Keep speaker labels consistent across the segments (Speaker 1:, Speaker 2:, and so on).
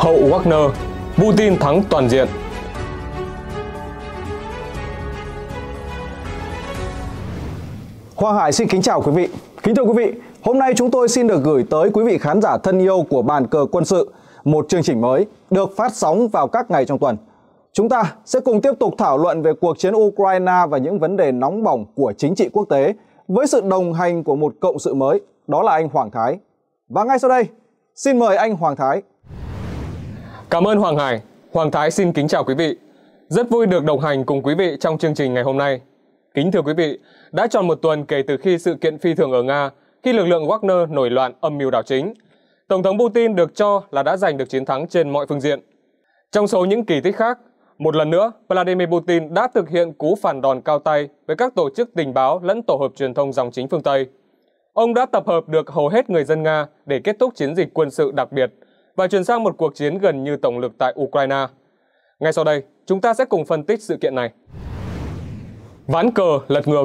Speaker 1: hậu Wagner, Putin thắng toàn diện. Hoa Hải xin kính chào quý vị. Kính thưa quý vị, hôm nay chúng tôi xin được gửi tới quý vị khán giả thân yêu của bàn cờ quân sự một chương trình mới được phát sóng vào các ngày trong tuần. Chúng ta sẽ cùng tiếp tục thảo luận về cuộc chiến Ukraine và những vấn đề nóng bỏng của chính trị quốc tế với sự đồng hành của một cộng sự mới, đó là anh Hoàng Thái. Và ngay sau đây, xin mời anh Hoàng Thái Cảm ơn Hoàng Hải. Hoàng Thái xin kính chào quý vị. Rất vui được đồng hành cùng quý vị trong chương trình ngày hôm nay. Kính thưa quý vị, đã tròn một tuần kể từ khi sự kiện phi thường ở Nga, khi lực lượng Wagner nổi loạn âm mưu đảo chính. Tổng thống Putin được cho là đã giành được chiến thắng trên mọi phương diện. Trong số những kỳ tích khác, một lần nữa, Vladimir Putin đã thực hiện cú phản đòn cao tay với các tổ chức tình báo lẫn tổ hợp truyền thông dòng chính phương Tây. Ông đã tập hợp được hầu hết người dân Nga để kết thúc chiến dịch quân sự đặc biệt – và chuyển sang một cuộc chiến gần như tổng lực tại Ukraine. Ngay sau đây, chúng ta sẽ cùng phân tích sự kiện này. Ván cờ lật ngược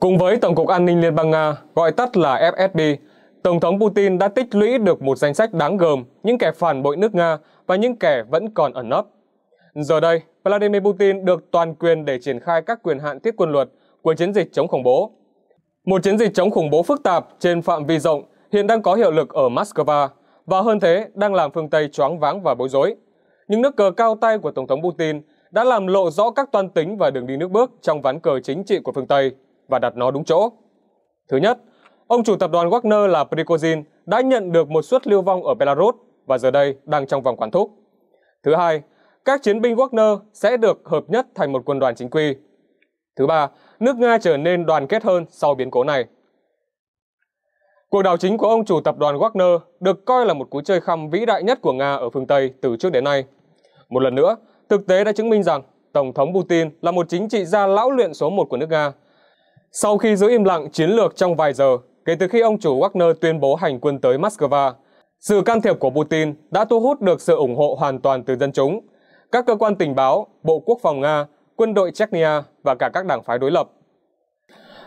Speaker 1: Cùng với Tổng cục An ninh Liên bang Nga, gọi tắt là FSB, Tổng thống Putin đã tích lũy được một danh sách đáng gờm những kẻ phản bội nước Nga và những kẻ vẫn còn ẩn nấp. Giờ đây, Vladimir Putin được toàn quyền để triển khai các quyền hạn thiết quân luật của chiến dịch chống khủng bố. Một chiến dịch chống khủng bố phức tạp trên phạm vi rộng hiện đang có hiệu lực ở Moscow và hơn thế đang làm phương Tây choáng váng và bối rối. Những nước cờ cao tay của Tổng thống Putin đã làm lộ rõ các toan tính và đường đi nước bước trong ván cờ chính trị của phương Tây và đặt nó đúng chỗ. Thứ nhất, ông chủ tập đoàn Wagner là Prigozhin đã nhận được một suất lưu vong ở Belarus và giờ đây đang trong vòng quản thúc. Thứ hai, các chiến binh Wagner sẽ được hợp nhất thành một quân đoàn chính quy. Thứ ba, nước Nga trở nên đoàn kết hơn sau biến cố này. Cuộc đảo chính của ông chủ tập đoàn Wagner được coi là một cú chơi khăm vĩ đại nhất của Nga ở phương Tây từ trước đến nay. Một lần nữa, thực tế đã chứng minh rằng Tổng thống Putin là một chính trị gia lão luyện số một của nước Nga. Sau khi giữ im lặng chiến lược trong vài giờ, kể từ khi ông chủ Wagner tuyên bố hành quân tới Moscow, sự can thiệp của Putin đã thu hút được sự ủng hộ hoàn toàn từ dân chúng. Các cơ quan tình báo, Bộ Quốc phòng Nga, quân đội Chechnya và cả các đảng phái đối lập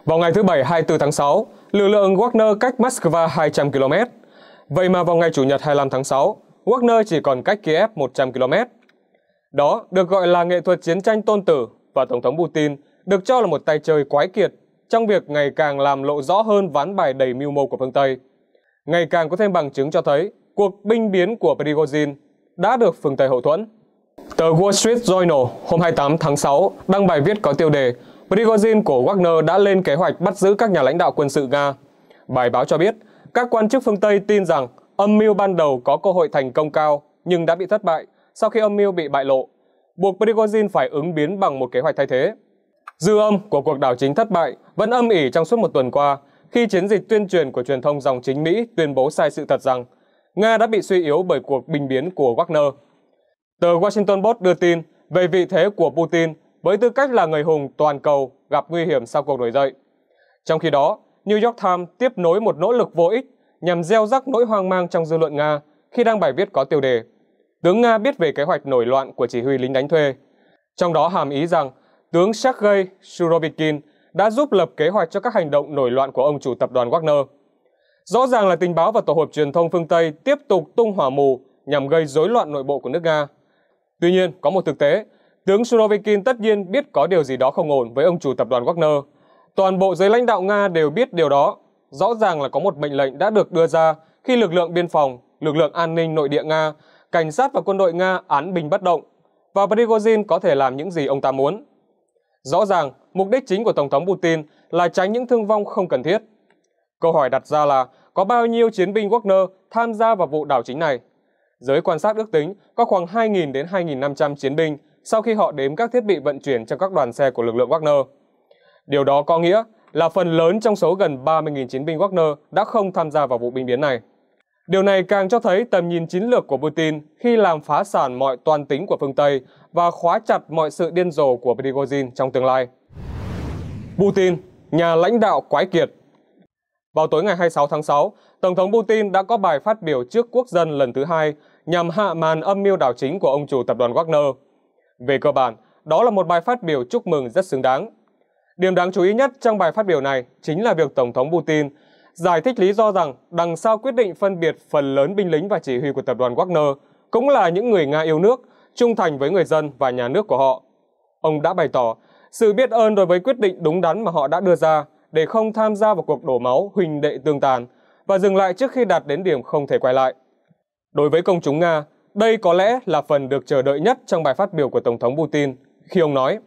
Speaker 1: vào ngày thứ Bảy 24 tháng 6, lực lượng Wagner cách Moscow 200 km. Vậy mà vào ngày Chủ nhật 25 tháng 6, Wagner chỉ còn cách Kiev 100 km. Đó được gọi là nghệ thuật chiến tranh tôn tử và Tổng thống Putin được cho là một tay chơi quái kiệt trong việc ngày càng làm lộ rõ hơn ván bài đầy mưu mô của phương Tây. Ngày càng có thêm bằng chứng cho thấy cuộc binh biến của Prigozhin đã được phương Tây hậu thuẫn. Tờ Wall Street Journal hôm 28 tháng 6 đăng bài viết có tiêu đề Prigozhin của Wagner đã lên kế hoạch bắt giữ các nhà lãnh đạo quân sự Nga. Bài báo cho biết, các quan chức phương Tây tin rằng âm mưu ban đầu có cơ hội thành công cao nhưng đã bị thất bại sau khi âm mưu bị bại lộ, buộc Prigozhin phải ứng biến bằng một kế hoạch thay thế. Dư âm của cuộc đảo chính thất bại vẫn âm ỉ trong suốt một tuần qua khi chiến dịch tuyên truyền của truyền thông dòng chính Mỹ tuyên bố sai sự thật rằng Nga đã bị suy yếu bởi cuộc bình biến của Wagner. Tờ Washington Post đưa tin về vị thế của Putin với tư cách là người hùng toàn cầu gặp nguy hiểm sau cuộc nổi dậy. Trong khi đó, New York Times tiếp nối một nỗ lực vô ích nhằm gieo rắc nỗi hoang mang trong dư luận Nga khi đăng bài viết có tiêu đề Tướng Nga biết về kế hoạch nổi loạn của chỉ huy lính đánh thuê. Trong đó hàm ý rằng tướng Sergei Surovikin đã giúp lập kế hoạch cho các hành động nổi loạn của ông chủ tập đoàn Wagner. Rõ ràng là tình báo và tổ hợp truyền thông phương Tây tiếp tục tung hỏa mù nhằm gây rối loạn nội bộ của nước Nga. Tuy nhiên, có một thực tế tướng Surovikin tất nhiên biết có điều gì đó không ổn với ông chủ tập đoàn Wagner. Toàn bộ giới lãnh đạo Nga đều biết điều đó. Rõ ràng là có một mệnh lệnh đã được đưa ra khi lực lượng biên phòng, lực lượng an ninh nội địa Nga, cảnh sát và quân đội Nga án binh bất động và Prigozhin có thể làm những gì ông ta muốn. Rõ ràng, mục đích chính của Tổng thống Putin là tránh những thương vong không cần thiết. Câu hỏi đặt ra là có bao nhiêu chiến binh Wagner tham gia vào vụ đảo chính này? Giới quan sát ước tính có khoảng 2.000 đến 2.500 chiến binh sau khi họ đếm các thiết bị vận chuyển trong các đoàn xe của lực lượng Wagner. Điều đó có nghĩa là phần lớn trong số gần 30.000 chiến binh Wagner đã không tham gia vào vụ binh biến này. Điều này càng cho thấy tầm nhìn chiến lược của Putin khi làm phá sản mọi toàn tính của phương Tây và khóa chặt mọi sự điên rồ của Prigozhin trong tương lai. Putin, nhà lãnh đạo quái kiệt Vào tối ngày 26 tháng 6, Tổng thống Putin đã có bài phát biểu trước quốc dân lần thứ hai nhằm hạ màn âm mưu đảo chính của ông chủ tập đoàn Wagner – về cơ bản, đó là một bài phát biểu chúc mừng rất xứng đáng. Điểm đáng chú ý nhất trong bài phát biểu này chính là việc Tổng thống Putin giải thích lý do rằng đằng sau quyết định phân biệt phần lớn binh lính và chỉ huy của tập đoàn Wagner cũng là những người Nga yêu nước, trung thành với người dân và nhà nước của họ. Ông đã bày tỏ sự biết ơn đối với quyết định đúng đắn mà họ đã đưa ra để không tham gia vào cuộc đổ máu huỳnh đệ tương tàn và dừng lại trước khi đạt đến điểm không thể quay lại. Đối với công chúng Nga, đây có lẽ là phần được chờ đợi nhất trong bài phát biểu của Tổng thống Putin khi ông nói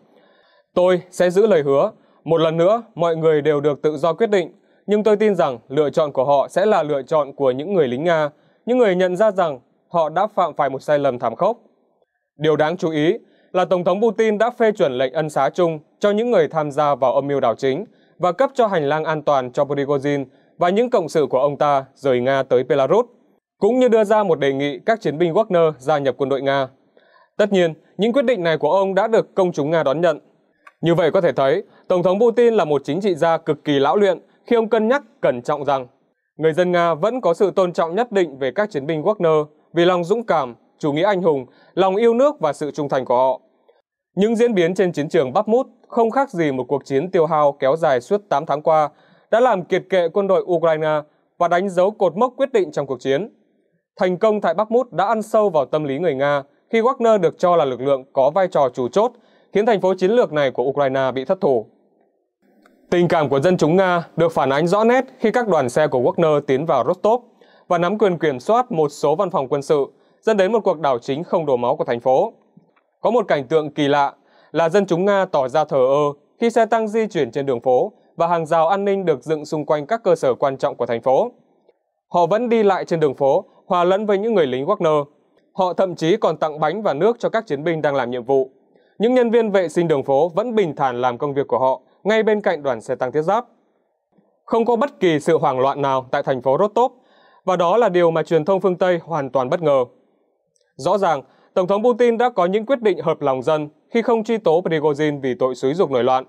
Speaker 1: Tôi sẽ giữ lời hứa, một lần nữa mọi người đều được tự do quyết định, nhưng tôi tin rằng lựa chọn của họ sẽ là lựa chọn của những người lính Nga, những người nhận ra rằng họ đã phạm phải một sai lầm thảm khốc. Điều đáng chú ý là Tổng thống Putin đã phê chuẩn lệnh ân xá chung cho những người tham gia vào âm mưu đảo chính và cấp cho hành lang an toàn cho Prigozhin và những cộng sự của ông ta rời Nga tới Belarus cũng như đưa ra một đề nghị các chiến binh Wagner gia nhập quân đội Nga. Tất nhiên, những quyết định này của ông đã được công chúng Nga đón nhận. Như vậy có thể thấy, Tổng thống Putin là một chính trị gia cực kỳ lão luyện khi ông cân nhắc cẩn trọng rằng người dân Nga vẫn có sự tôn trọng nhất định về các chiến binh Wagner vì lòng dũng cảm, chủ nghĩa anh hùng, lòng yêu nước và sự trung thành của họ. Những diễn biến trên chiến trường Bakhmut không khác gì một cuộc chiến tiêu hao kéo dài suốt 8 tháng qua đã làm kiệt kệ quân đội Ukraine và đánh dấu cột mốc quyết định trong cuộc chiến thành công tại Bắc Mút đã ăn sâu vào tâm lý người Nga khi Wagner được cho là lực lượng có vai trò chủ chốt, khiến thành phố chiến lược này của Ukraine bị thất thủ. Tình cảm của dân chúng Nga được phản ánh rõ nét khi các đoàn xe của Wagner tiến vào Rostov và nắm quyền kiểm soát một số văn phòng quân sự, dẫn đến một cuộc đảo chính không đổ máu của thành phố. Có một cảnh tượng kỳ lạ là dân chúng Nga tỏ ra thờ ơ khi xe tăng di chuyển trên đường phố và hàng rào an ninh được dựng xung quanh các cơ sở quan trọng của thành phố. Họ vẫn đi lại trên đường phố hòa lẫn với những người lính Wagner. Họ thậm chí còn tặng bánh và nước cho các chiến binh đang làm nhiệm vụ. Những nhân viên vệ sinh đường phố vẫn bình thản làm công việc của họ ngay bên cạnh đoàn xe tăng thiết giáp. Không có bất kỳ sự hoảng loạn nào tại thành phố Rostov và đó là điều mà truyền thông phương Tây hoàn toàn bất ngờ. Rõ ràng, Tổng thống Putin đã có những quyết định hợp lòng dân khi không truy tố Prigozhin vì tội xúi dục nổi loạn.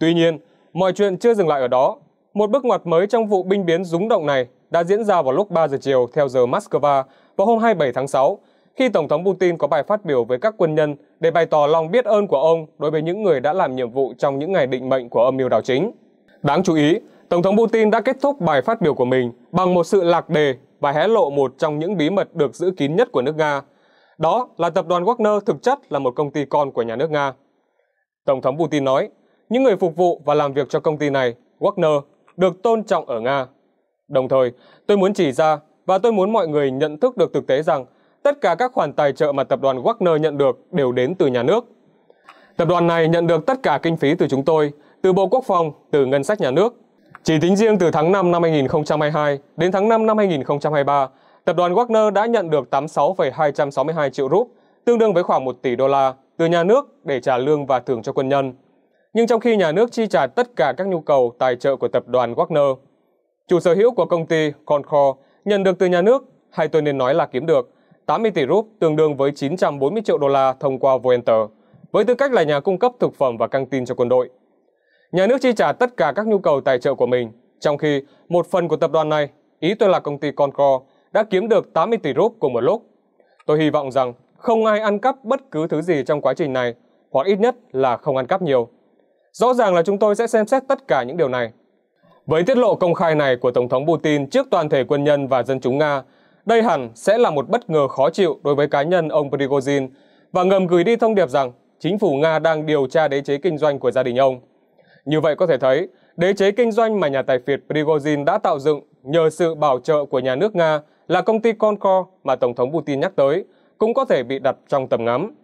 Speaker 1: Tuy nhiên, mọi chuyện chưa dừng lại ở đó. Một bước ngoặt mới trong vụ binh biến rúng động này đã diễn ra vào lúc 3 giờ chiều theo giờ Moscow vào hôm 27 tháng 6, khi Tổng thống Putin có bài phát biểu với các quân nhân để bày tỏ lòng biết ơn của ông đối với những người đã làm nhiệm vụ trong những ngày định mệnh của âm mưu đảo chính. Đáng chú ý, Tổng thống Putin đã kết thúc bài phát biểu của mình bằng một sự lạc đề và hé lộ một trong những bí mật được giữ kín nhất của nước Nga. Đó là tập đoàn Wagner thực chất là một công ty con của nhà nước Nga. Tổng thống Putin nói, những người phục vụ và làm việc cho công ty này, Wagner, được tôn trọng ở Nga Đồng thời, tôi muốn chỉ ra và tôi muốn mọi người nhận thức được thực tế rằng tất cả các khoản tài trợ mà tập đoàn Wagner nhận được đều đến từ nhà nước. Tập đoàn này nhận được tất cả kinh phí từ chúng tôi, từ Bộ Quốc phòng, từ ngân sách nhà nước. Chỉ tính riêng từ tháng 5 năm 2022 đến tháng 5 năm 2023, tập đoàn Wagner đã nhận được 86,262 triệu rúp, tương đương với khoảng 1 tỷ đô la, từ nhà nước để trả lương và thưởng cho quân nhân. Nhưng trong khi nhà nước chi trả tất cả các nhu cầu tài trợ của tập đoàn Wagner, chủ sở hữu của công ty Concor nhận được từ nhà nước, hay tôi nên nói là kiếm được, 80 tỷ rúp tương đương với 940 triệu đô la thông qua Voenter, với tư cách là nhà cung cấp thực phẩm và căng tin cho quân đội. Nhà nước chi trả tất cả các nhu cầu tài trợ của mình, trong khi một phần của tập đoàn này, ý tôi là công ty Concor, đã kiếm được 80 tỷ rúp cùng một lúc. Tôi hy vọng rằng không ai ăn cắp bất cứ thứ gì trong quá trình này, hoặc ít nhất là không ăn cắp nhiều. Rõ ràng là chúng tôi sẽ xem xét tất cả những điều này với tiết lộ công khai này của Tổng thống Putin trước toàn thể quân nhân và dân chúng Nga, đây hẳn sẽ là một bất ngờ khó chịu đối với cá nhân ông Prigozhin và ngầm gửi đi thông điệp rằng chính phủ Nga đang điều tra đế chế kinh doanh của gia đình ông. Như vậy có thể thấy, đế chế kinh doanh mà nhà tài phiệt Prigozhin đã tạo dựng nhờ sự bảo trợ của nhà nước Nga là công ty Concor mà Tổng thống Putin nhắc tới, cũng có thể bị đặt trong tầm ngắm.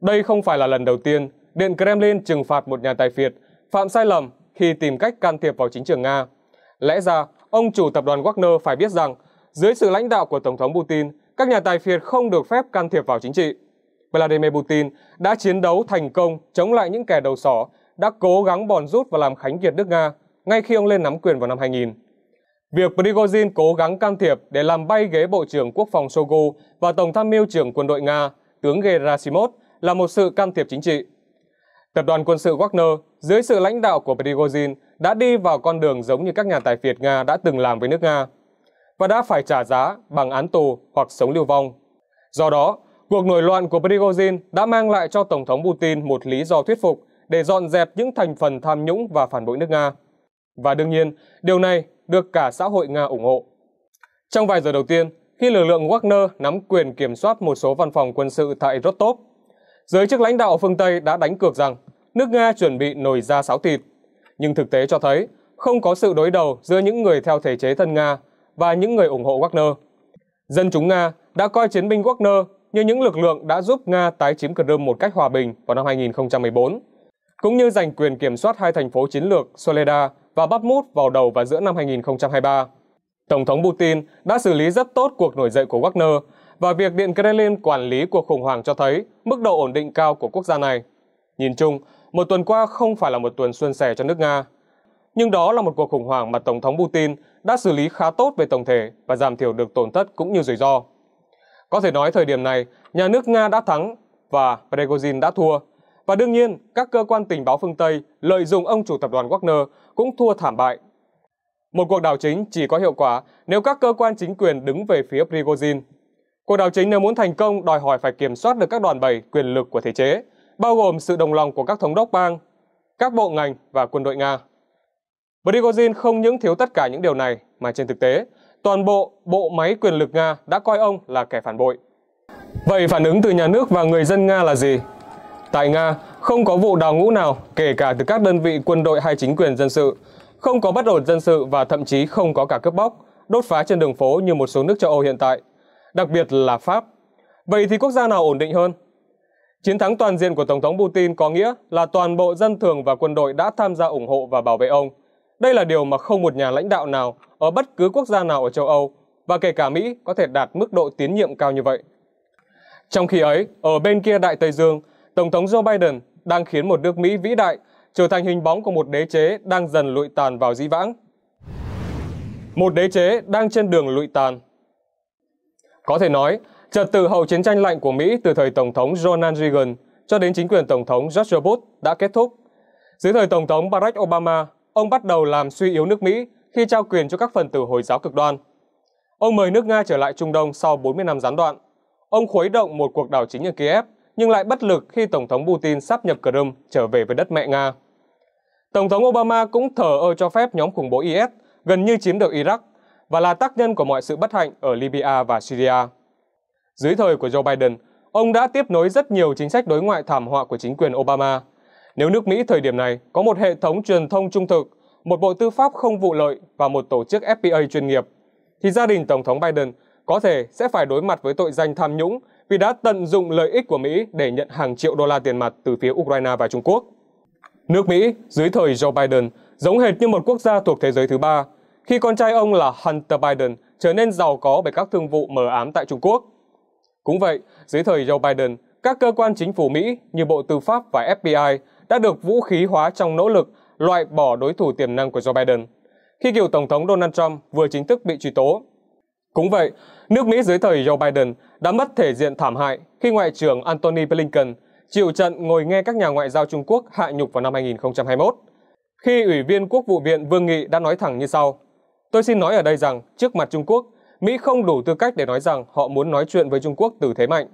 Speaker 1: Đây không phải là lần đầu tiên Điện Kremlin trừng phạt một nhà tài phiệt phạm sai lầm khi tìm cách can thiệp vào chính trường Nga. Lẽ ra, ông chủ tập đoàn Wagner phải biết rằng, dưới sự lãnh đạo của Tổng thống Putin, các nhà tài phiệt không được phép can thiệp vào chính trị. Vladimir Putin đã chiến đấu thành công chống lại những kẻ đầu sỏ, đã cố gắng bòn rút và làm khánh kiệt nước Nga ngay khi ông lên nắm quyền vào năm 2000. Việc Prigozhin cố gắng can thiệp để làm bay ghế Bộ trưởng Quốc phòng Shogu và Tổng tham mưu trưởng quân đội Nga, tướng Gerasimov, là một sự can thiệp chính trị. Tập đoàn quân sự Wagner dưới sự lãnh đạo của Prigozhin đã đi vào con đường giống như các nhà tài phiệt Nga đã từng làm với nước Nga và đã phải trả giá bằng án tù hoặc sống lưu vong. Do đó, cuộc nổi loạn của Prigozhin đã mang lại cho Tổng thống Putin một lý do thuyết phục để dọn dẹp những thành phần tham nhũng và phản bội nước Nga. Và đương nhiên, điều này được cả xã hội Nga ủng hộ. Trong vài giờ đầu tiên, khi lực lượng Wagner nắm quyền kiểm soát một số văn phòng quân sự tại Rostov, giới chức lãnh đạo phương Tây đã đánh cược rằng nước Nga chuẩn bị nổi ra sáo thịt. Nhưng thực tế cho thấy, không có sự đối đầu giữa những người theo thể chế thân Nga và những người ủng hộ Wagner. Dân chúng Nga đã coi chiến binh Wagner như những lực lượng đã giúp Nga tái chiếm Crimea một cách hòa bình vào năm 2014, cũng như giành quyền kiểm soát hai thành phố chiến lược Soledad và Bakhmut vào đầu và giữa năm 2023. Tổng thống Putin đã xử lý rất tốt cuộc nổi dậy của Wagner và việc Điện Kremlin quản lý cuộc khủng hoảng cho thấy mức độ ổn định cao của quốc gia này. Nhìn chung, một tuần qua không phải là một tuần xuân sẻ cho nước Nga. Nhưng đó là một cuộc khủng hoảng mà Tổng thống Putin đã xử lý khá tốt về tổng thể và giảm thiểu được tổn thất cũng như rủi ro. Có thể nói thời điểm này, nhà nước Nga đã thắng và Prigozhin đã thua. Và đương nhiên, các cơ quan tình báo phương Tây lợi dụng ông chủ tập đoàn Wagner cũng thua thảm bại. Một cuộc đảo chính chỉ có hiệu quả nếu các cơ quan chính quyền đứng về phía Prigozhin. Cuộc đảo chính nếu muốn thành công đòi hỏi phải kiểm soát được các đoàn bẩy quyền lực của thể chế bao gồm sự đồng lòng của các thống đốc bang, các bộ ngành và quân đội Nga. Prigozhin không những thiếu tất cả những điều này mà trên thực tế, toàn bộ bộ máy quyền lực Nga đã coi ông là kẻ phản bội. Vậy phản ứng từ nhà nước và người dân Nga là gì? Tại Nga, không có vụ đào ngũ nào, kể cả từ các đơn vị quân đội hay chính quyền dân sự, không có bất ổn dân sự và thậm chí không có cả cướp bóc, đốt phá trên đường phố như một số nước châu Âu hiện tại, đặc biệt là Pháp. Vậy thì quốc gia nào ổn định hơn? Chiến thắng toàn diện của Tổng thống Putin có nghĩa là toàn bộ dân thường và quân đội đã tham gia ủng hộ và bảo vệ ông. Đây là điều mà không một nhà lãnh đạo nào ở bất cứ quốc gia nào ở châu Âu và kể cả Mỹ có thể đạt mức độ tín nhiệm cao như vậy. Trong khi ấy, ở bên kia Đại Tây Dương, Tổng thống Joe Biden đang khiến một nước Mỹ vĩ đại trở thành hình bóng của một đế chế đang dần lụi tàn vào dĩ vãng. Một đế chế đang trên đường lụi tàn. Có thể nói, Trật tự hậu chiến tranh lạnh của Mỹ từ thời Tổng thống Ronald Reagan cho đến chính quyền Tổng thống George Bush đã kết thúc. Dưới thời Tổng thống Barack Obama, ông bắt đầu làm suy yếu nước Mỹ khi trao quyền cho các phần tử Hồi giáo cực đoan. Ông mời nước Nga trở lại Trung Đông sau 40 năm gián đoạn. Ông khuấy động một cuộc đảo chính ở Kiev, nhưng lại bất lực khi Tổng thống Putin sắp nhập Crimea trở về với đất mẹ Nga. Tổng thống Obama cũng thở ơ cho phép nhóm khủng bố IS gần như chiếm được Iraq và là tác nhân của mọi sự bất hạnh ở Libya và Syria. Dưới thời của Joe Biden, ông đã tiếp nối rất nhiều chính sách đối ngoại thảm họa của chính quyền Obama. Nếu nước Mỹ thời điểm này có một hệ thống truyền thông trung thực, một bộ tư pháp không vụ lợi và một tổ chức FBA chuyên nghiệp, thì gia đình Tổng thống Biden có thể sẽ phải đối mặt với tội danh tham nhũng vì đã tận dụng lợi ích của Mỹ để nhận hàng triệu đô la tiền mặt từ phía Ukraine và Trung Quốc. Nước Mỹ dưới thời Joe Biden giống hệt như một quốc gia thuộc thế giới thứ ba, khi con trai ông là Hunter Biden trở nên giàu có bởi các thương vụ mờ ám tại Trung Quốc. Cũng vậy, dưới thời Joe Biden, các cơ quan chính phủ Mỹ như Bộ Tư pháp và FBI đã được vũ khí hóa trong nỗ lực loại bỏ đối thủ tiềm năng của Joe Biden, khi cựu Tổng thống Donald Trump vừa chính thức bị truy tố. Cũng vậy, nước Mỹ dưới thời Joe Biden đã mất thể diện thảm hại khi Ngoại trưởng Antony Blinken chịu trận ngồi nghe các nhà ngoại giao Trung Quốc hạ nhục vào năm 2021, khi Ủy viên Quốc vụ viện Vương Nghị đã nói thẳng như sau. Tôi xin nói ở đây rằng, trước mặt Trung Quốc, Mỹ không đủ tư cách để nói rằng họ muốn nói chuyện với Trung Quốc từ thế mạnh.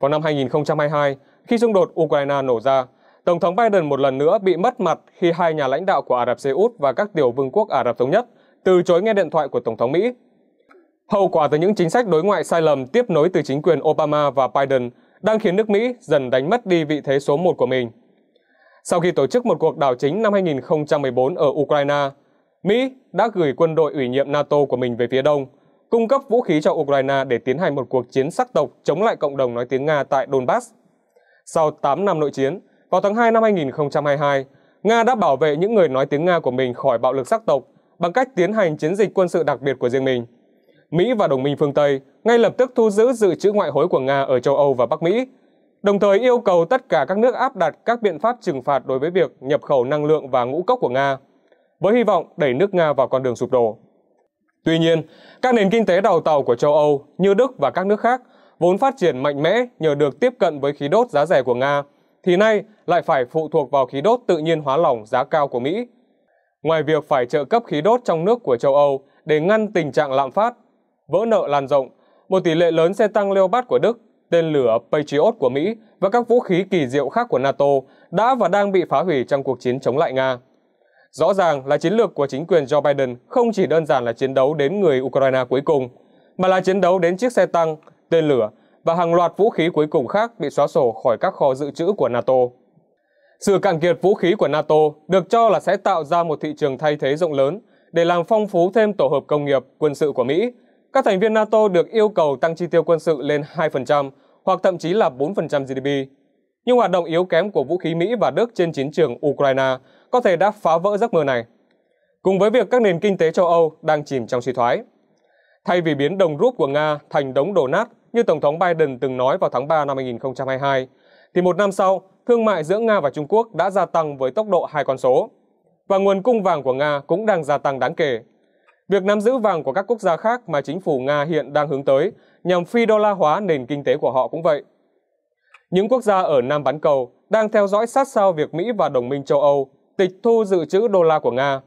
Speaker 1: Vào năm 2022, khi xung đột Ukraine nổ ra, Tổng thống Biden một lần nữa bị mất mặt khi hai nhà lãnh đạo của Ả Rập Xê Út và các tiểu vương quốc Ả Rập Thống Nhất từ chối nghe điện thoại của Tổng thống Mỹ. Hậu quả từ những chính sách đối ngoại sai lầm tiếp nối từ chính quyền Obama và Biden đang khiến nước Mỹ dần đánh mất đi vị thế số một của mình. Sau khi tổ chức một cuộc đảo chính năm 2014 ở Ukraine, Mỹ đã gửi quân đội ủy nhiệm NATO của mình về phía đông – cung cấp vũ khí cho Ukraine để tiến hành một cuộc chiến sắc tộc chống lại cộng đồng nói tiếng Nga tại Donbass. Sau 8 năm nội chiến, vào tháng 2 năm 2022, Nga đã bảo vệ những người nói tiếng Nga của mình khỏi bạo lực sắc tộc bằng cách tiến hành chiến dịch quân sự đặc biệt của riêng mình. Mỹ và đồng minh phương Tây ngay lập tức thu giữ dự trữ ngoại hối của Nga ở châu Âu và Bắc Mỹ, đồng thời yêu cầu tất cả các nước áp đặt các biện pháp trừng phạt đối với việc nhập khẩu năng lượng và ngũ cốc của Nga, với hy vọng đẩy nước Nga vào con đường sụp đổ. Tuy nhiên, các nền kinh tế đầu tàu của châu Âu như Đức và các nước khác vốn phát triển mạnh mẽ nhờ được tiếp cận với khí đốt giá rẻ của Nga, thì nay lại phải phụ thuộc vào khí đốt tự nhiên hóa lỏng giá cao của Mỹ. Ngoài việc phải trợ cấp khí đốt trong nước của châu Âu để ngăn tình trạng lạm phát, vỡ nợ lan rộng, một tỷ lệ lớn xe tăng Leopard của Đức, tên lửa Patriot của Mỹ và các vũ khí kỳ diệu khác của NATO đã và đang bị phá hủy trong cuộc chiến chống lại Nga. Rõ ràng là chiến lược của chính quyền Joe Biden không chỉ đơn giản là chiến đấu đến người Ukraine cuối cùng, mà là chiến đấu đến chiếc xe tăng, tên lửa và hàng loạt vũ khí cuối cùng khác bị xóa sổ khỏi các kho dự trữ của NATO. Sự cạn kiệt vũ khí của NATO được cho là sẽ tạo ra một thị trường thay thế rộng lớn để làm phong phú thêm tổ hợp công nghiệp, quân sự của Mỹ. Các thành viên NATO được yêu cầu tăng chi tiêu quân sự lên 2% hoặc thậm chí là 4% GDP nhưng hoạt động yếu kém của vũ khí Mỹ và Đức trên chiến trường Ukraine có thể đã phá vỡ giấc mơ này. Cùng với việc các nền kinh tế châu Âu đang chìm trong suy thoái, thay vì biến đồng rút của Nga thành đống đổ nát như Tổng thống Biden từng nói vào tháng 3 năm 2022, thì một năm sau, thương mại giữa Nga và Trung Quốc đã gia tăng với tốc độ hai con số, và nguồn cung vàng của Nga cũng đang gia tăng đáng kể. Việc nắm giữ vàng của các quốc gia khác mà chính phủ Nga hiện đang hướng tới nhằm phi đô la hóa nền kinh tế của họ cũng vậy. Những quốc gia ở Nam bán cầu đang theo dõi sát sao việc Mỹ và đồng minh châu Âu tịch thu dự trữ đô la của Nga,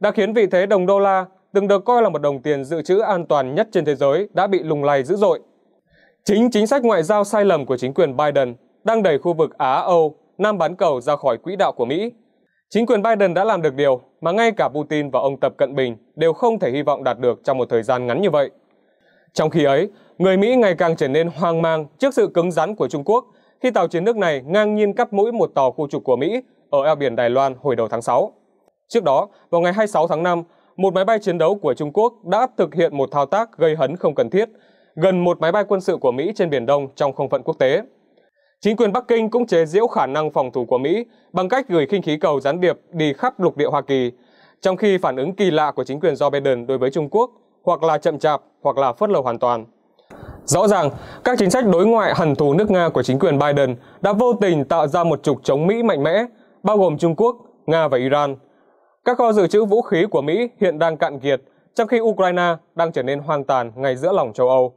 Speaker 1: đã khiến vị thế đồng đô la từng được coi là một đồng tiền dự trữ an toàn nhất trên thế giới đã bị lùng lay dữ dội. Chính chính sách ngoại giao sai lầm của chính quyền Biden đang đẩy khu vực Á-Âu, Nam bán cầu ra khỏi quỹ đạo của Mỹ. Chính quyền Biden đã làm được điều mà ngay cả Putin và ông Tập Cận Bình đều không thể hy vọng đạt được trong một thời gian ngắn như vậy. Trong khi ấy, người Mỹ ngày càng trở nên hoang mang trước sự cứng rắn của Trung Quốc khi tàu chiến nước này ngang nhiên cắt mũi một tàu khu trục của Mỹ ở eo biển Đài Loan hồi đầu tháng 6. Trước đó, vào ngày 26 tháng 5, một máy bay chiến đấu của Trung Quốc đã thực hiện một thao tác gây hấn không cần thiết gần một máy bay quân sự của Mỹ trên Biển Đông trong không phận quốc tế. Chính quyền Bắc Kinh cũng chế giễu khả năng phòng thủ của Mỹ bằng cách gửi khinh khí cầu gián điệp đi khắp lục địa Hoa Kỳ, trong khi phản ứng kỳ lạ của chính quyền Joe Biden đối với Trung Quốc hoặc là chậm chạp hoặc là phớt lờ hoàn toàn. Rõ ràng, các chính sách đối ngoại hằn thù nước Nga của chính quyền Biden đã vô tình tạo ra một trục chống Mỹ mạnh mẽ, bao gồm Trung Quốc, Nga và Iran. Các kho dự trữ vũ khí của Mỹ hiện đang cạn kiệt, trong khi Ukraine đang trở nên hoang tàn ngay giữa lòng châu Âu.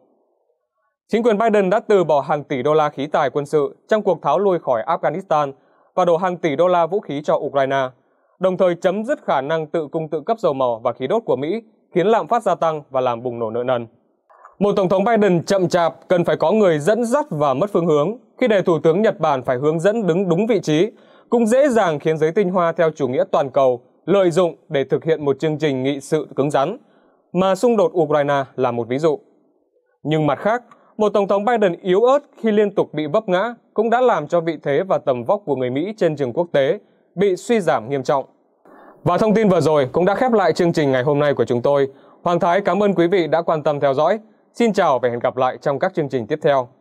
Speaker 1: Chính quyền Biden đã từ bỏ hàng tỷ đô la khí tài quân sự trong cuộc tháo lui khỏi Afghanistan và đổ hàng tỷ đô la vũ khí cho Ukraine, đồng thời chấm dứt khả năng tự cung tự cấp dầu mỏ và khí đốt của Mỹ, khiến lạm phát gia tăng và làm bùng nổ nợ nần. Một Tổng thống Biden chậm chạp cần phải có người dẫn dắt và mất phương hướng khi để Thủ tướng Nhật Bản phải hướng dẫn đứng đúng vị trí, cũng dễ dàng khiến giới tinh hoa theo chủ nghĩa toàn cầu lợi dụng để thực hiện một chương trình nghị sự cứng rắn, mà xung đột Ukraine là một ví dụ. Nhưng mặt khác, một Tổng thống Biden yếu ớt khi liên tục bị vấp ngã cũng đã làm cho vị thế và tầm vóc của người Mỹ trên trường quốc tế bị suy giảm nghiêm trọng. Và thông tin vừa rồi cũng đã khép lại chương trình ngày hôm nay của chúng tôi. Hoàng Thái cảm ơn quý vị đã quan tâm theo dõi. Xin chào và hẹn gặp lại trong các chương trình tiếp theo.